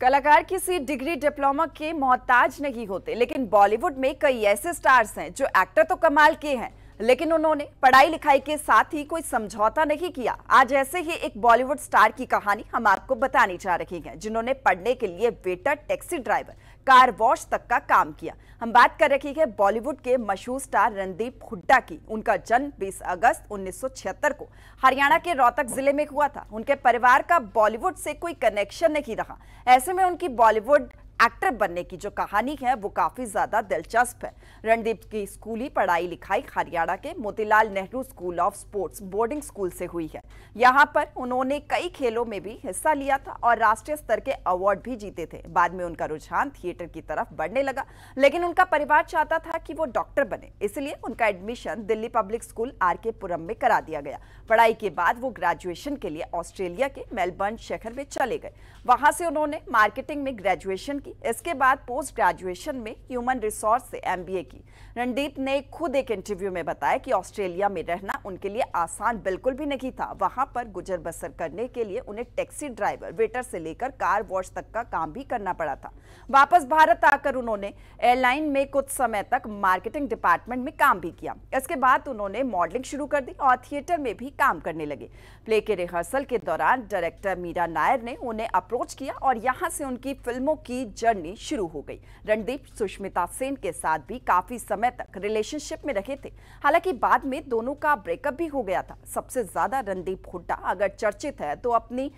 कलाकार किसी degree diploma के मोहताज नहीं होते लेकिन बॉलीवुड में कई ऐसे स्टार्स हैं जो एक्टर तो कमाल के हैं लेकिन उन्होंने पढ़ाई लिखाई के साथ ही कोई समझौता नहीं किया आज ऐसे ही एक बॉलीवुड स्टार की कहानी हम आपको बताने जा रहे हैं जिन्होंने पढ़ने के लिए waiter taxi driver car wash तक का काम किया हम बात कर रखी है बॉलीवुड के मशहूर स्टार रणदीप हुड्डा की उनका जन्म 20 अगस्त 1976 को हरियाणा के रोहतक जिले में हुआ था उनके परिवार का बॉलीवुड से कोई कनेक्शन नहीं रहा ऐसे में उनकी बॉलीवुड एक्टर बनने की जो कहानी है वो काफ़ी ज़्यादा दिलचस्प है रणदीप की स्कूली पढ़ाई लिखाई हरियाणा के Motilal Nehru school of sports boarding school से हुई है यहाँ पर उन्होंने कई खेलों में भी हिस्सा लिया था और राष्ट्रीय स्तर के अवार्ड भी जीते थे बाद में उनका रुझान थिएटर की तरफ बढ़ने लगा लेकिन उनका परिवार चाहता था कि वो डॉक्टर बने इसलिए उनका admission Delhi public school R K Puram में करा दिया गया पढ़ाई के बाद वो ग्रेजुएशन के लिए ऑस्ट्रेलिया के मेलबर्न शहर में चले गए वहां से उन्होंने मार्केटिंग में ग्रेजुएशन की इसके बाद पोस्ट ग्रेजुएशन में ह्यूमन रिसोर्स से एमबीए की रणदीप ने खुद एक इंटरव्यू में बताया कि ऑस्ट्रेलिया में रहना उनके लिए आसान बिल्कुल भी नहीं था वहां पर गुजर बसर करने के लिए उन्हें टैक्सी ड्राइवर वेटर से लेकर कार वॉश तक का काम भी करना पड़ा था वापस भारत आकर उन्होंने एयरलाइन में कुछ समय तक मार्केटिंग डिपार्टमेंट में काम भी किया इसके बाद उन्होंने मॉडलिंग शुरू कर दी और थिएटर में भी काम करने लगे प्ले के रिहर्सल के दौरान डायरेक्टर मीरा नायर ने उन्हें अप्रोच किया और यहाँ से उनकी फिल्मों की जर्नी शुरू हो गई रणदीप सुष्मिता सेन के साथ भी काफी समय तक रिलेशनशिप में रहे थे हालांकि बाद में दोनों का ब्रेकअप भी हो गया था सबसे ज्यादा रणदीप हुड्डा अगर चर्चित है तो अपनी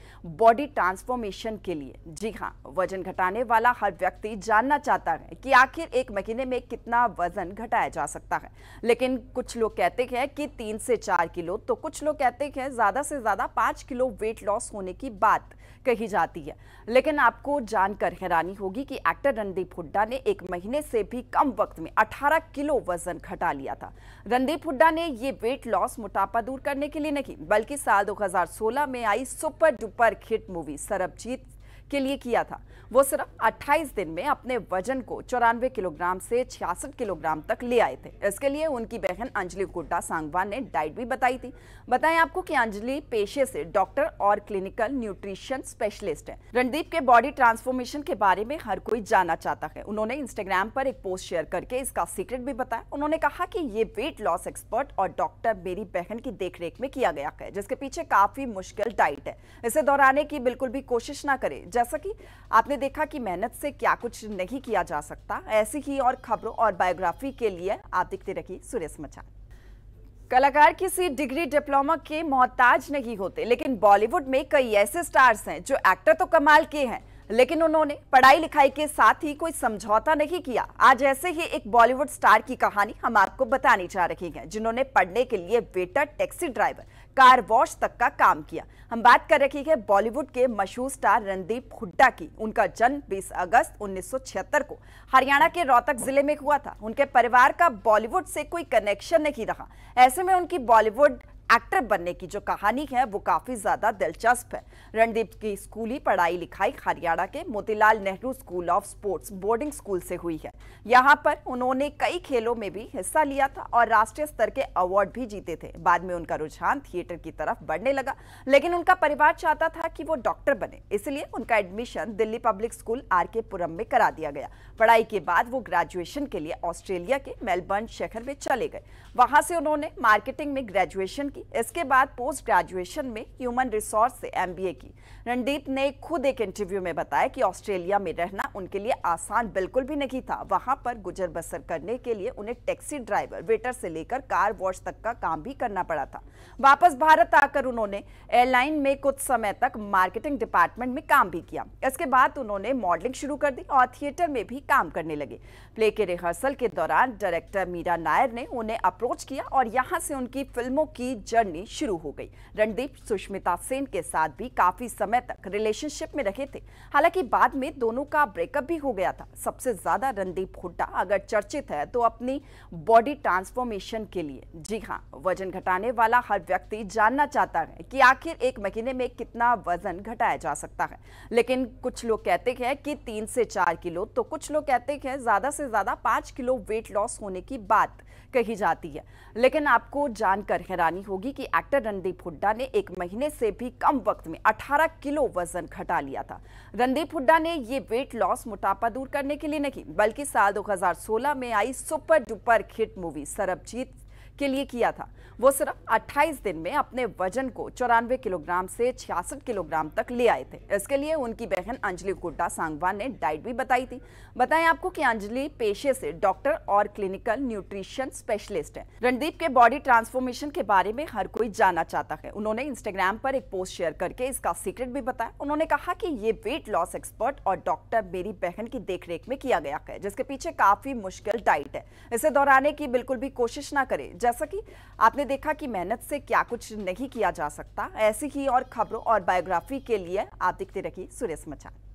बॉडी ट्रांसफॉर्मेशन के लिए जी हाँ वजन घटाने वाला हर व्यक्ति जानना चाहता है कि आखिर एक महीने में कितना वजन घटाया जा सकता है लेकिन कुछ लोग कहते हैं कि तीन से चार किलो तो कुछ लोग कहते हैं ज्यादा से ज्यादा पांच किलो वेट लॉस होने की बात कही जाती है लेकिन आपको जानकर हैरानी हो होगी कि एक्टर रणदीप हुड्डा ने एक महीने से भी कम वक्त में 18 किलो वजन घटा लिया था रणदीप हुड्डा ने ये वेट लॉस मोटापा दूर करने के लिए नहीं बल्कि साल 2016 में आई super duper hit movie Sarbjit के लिए किया था वो सिर्फ 28 दिन में अपने वजन को चौरानवे किलोग्राम से छियासठ किलोग्राम तक ले आए थे इसके लिए उनकी बहन अंजलि गुड्डा सांगवान ने डाइट भी बताई थी बताएं आपको कि अंजलि पेशे से डॉक्टर और क्लिनिकल न्यूट्रिशन स्पेशलिस्ट है रणदीप के बॉडी ट्रांसफॉर्मेशन के बारे में हर कोई जानना चाहता है उन्होंने इंस्टाग्राम पर एक पोस्ट शेयर करके इसका सीक्रेट भी बताया उन्होंने कहा की ये वेट लॉस एक्सपर्ट और डॉक्टर मेरी बहन की देख में किया गया है जिसके पीछे काफी मुश्किल डाइट है इसे दोहराने की बिल्कुल भी कोशिश ना करे जैसा कि आपने देखा कि मेहनत से क्या कुछ नहीं किया जा सकता ऐसी ही और खबरों और बायोग्राफी के लिए आप देखते रहिए सूर्य समाचार कलाकार किसी डिग्री डिप्लोमा के मोहताज नहीं होते लेकिन बॉलीवुड में कई ऐसे स्टार्स हैं जो एक्टर तो कमाल के हैं लेकिन उन्होंने पढ़ाई लिखाई के साथ ही कोई समझौता नहीं किया आज ऐसे ही एक बॉलीवुड स्टार की कहानी हम आपको बताने जा रहे हैं जिन्होंने पढ़ने के लिए waiter taxi driver car wash तक का काम किया हम बात कर रही है बॉलीवुड के मशहूर स्टार रणदीप हुड्डा की उनका जन्म 20 अगस्त 1976 को हरियाणा के रोहतक जिले में हुआ था उनके परिवार का बॉलीवुड से कोई कनेक्शन नहीं रहा ऐसे में उनकी बॉलीवुड एक्टर बनने की जो कहानी है वो काफ़ी ज़्यादा दिलचस्प है रणदीप की स्कूली पढ़ाई लिखाई हरियाणा के Motilal Nehru school of sports boarding school से हुई है यहाँ पर उन्होंने कई खेलों में भी हिस्सा लिया था और राष्ट्रीय स्तर के अवार्ड भी जीते थे बाद में उनका रुझान थिएटर की तरफ बढ़ने लगा लेकिन उनका परिवार चाहता था कि वो डॉक्टर बने इसलिए उनका admission Delhi public school R K Puram में करा दिया गया पढ़ाई के बाद वो ग्रेजुएशन के लिए ऑस्ट्रेलिया के मेलबर्न शहर में चले गए वहां से उन्होंने मार्केटिंग में ग्रेजुएशन की इसके बाद पोस्ट ग्रेजुएशन में ह्यूमन रिसोर्स से एमबीए की रणदीप ने खुद एक इंटरव्यू में बताया कि ऑस्ट्रेलिया में रहना उनके लिए आसान बिल्कुल भी नहीं था वहां पर गुजर बसर करने के लिए उन्हें टैक्सी ड्राइवर वेटर से लेकर कार वॉश तक का काम भी करना पड़ा था वापस भारत आकर उन्होंने एयरलाइन में कुछ समय तक मार्केटिंग डिपार्टमेंट में काम भी किया इसके बाद उन्होंने मॉडलिंग शुरू कर दी और थिएटर में भी काम करने लगे प्ले के रिहर्सल के दौरान डायरेक्टर मीरा नायर ने उन्हें अप्रोच किया और यहाँ से उनकी फिल्मों की जर्नी शुरू हो गई रणदीप सुष्मिता सेन के साथ भी काफी समय तक रिलेशनशिप में रहे थे हालांकि बाद में दोनों का ब्रेकअप भी हो गया था सबसे ज्यादा रणदीप हुड्डा अगर चर्चित है तो अपनी बॉडी ट्रांसफॉर्मेशन के लिए जी हाँ वजन घटाने वाला हर व्यक्ति जानना चाहता है कि आखिर एक महीने में कितना वजन घटाया जा सकता है लेकिन कुछ लोग कहते हैं कि तीन से चार किलो तो कुछ लोग कहते हैं ज्यादा से ज्यादा पांच किलो वेट लॉस होने की बात कही जाती है लेकिन आपको जानकर हैरानी होगी होगी कि एक्टर रणदीप हुड्डा ने एक महीने से भी कम वक्त में 18 किलो वजन घटा लिया था रणदीप हुड्डा ने ये वेट लॉस मोटापा दूर करने के लिए नहीं बल्कि साल 2016 में आई super duper hit movie Sarbjit के लिए किया था वो सिर्फ 28 दिन में अपने वजन को चौरानवे किलोग्राम से छियासठ किलोग्राम तक ले आए थे इसके लिए उनकी बहन अंजलि गुड्डा सांगवान ने डाइट भी बताई थी बताएं आपको कि अंजलि पेशे से डॉक्टर और क्लिनिकल न्यूट्रिशन स्पेशलिस्ट है रणदीप के बॉडी ट्रांसफॉर्मेशन के बारे में हर कोई जानना चाहता है उन्होंने इंस्टाग्राम पर एक पोस्ट शेयर करके इसका सीक्रेट भी बताया उन्होंने कहा की ये वेट लॉस एक्सपर्ट और डॉक्टर मेरी बहन की देखरेख में किया गया है जिसके पीछे काफी मुश्किल डाइट है इसे दोहराने की बिल्कुल भी कोशिश ना करे जैसा कि आपने देखा कि मेहनत से क्या कुछ नहीं किया जा सकता ऐसी ही और खबरों और बायोग्राफी के लिए आप देखते रहिए सुरेश मचान